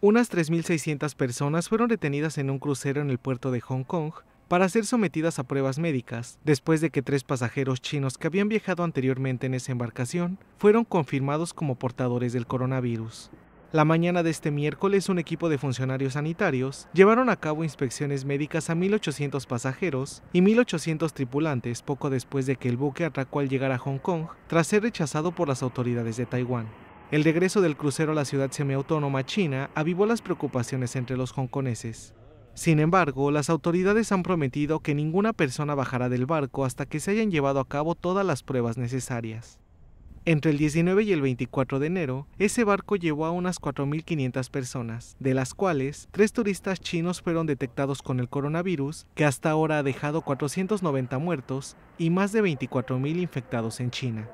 Unas 3.600 personas fueron detenidas en un crucero en el puerto de Hong Kong para ser sometidas a pruebas médicas, después de que tres pasajeros chinos que habían viajado anteriormente en esa embarcación fueron confirmados como portadores del coronavirus. La mañana de este miércoles, un equipo de funcionarios sanitarios llevaron a cabo inspecciones médicas a 1.800 pasajeros y 1.800 tripulantes poco después de que el buque atracó al llegar a Hong Kong tras ser rechazado por las autoridades de Taiwán. El regreso del crucero a la ciudad semiautónoma china avivó las preocupaciones entre los hongkoneses. Sin embargo, las autoridades han prometido que ninguna persona bajará del barco hasta que se hayan llevado a cabo todas las pruebas necesarias. Entre el 19 y el 24 de enero, ese barco llevó a unas 4.500 personas, de las cuales tres turistas chinos fueron detectados con el coronavirus, que hasta ahora ha dejado 490 muertos y más de 24.000 infectados en China.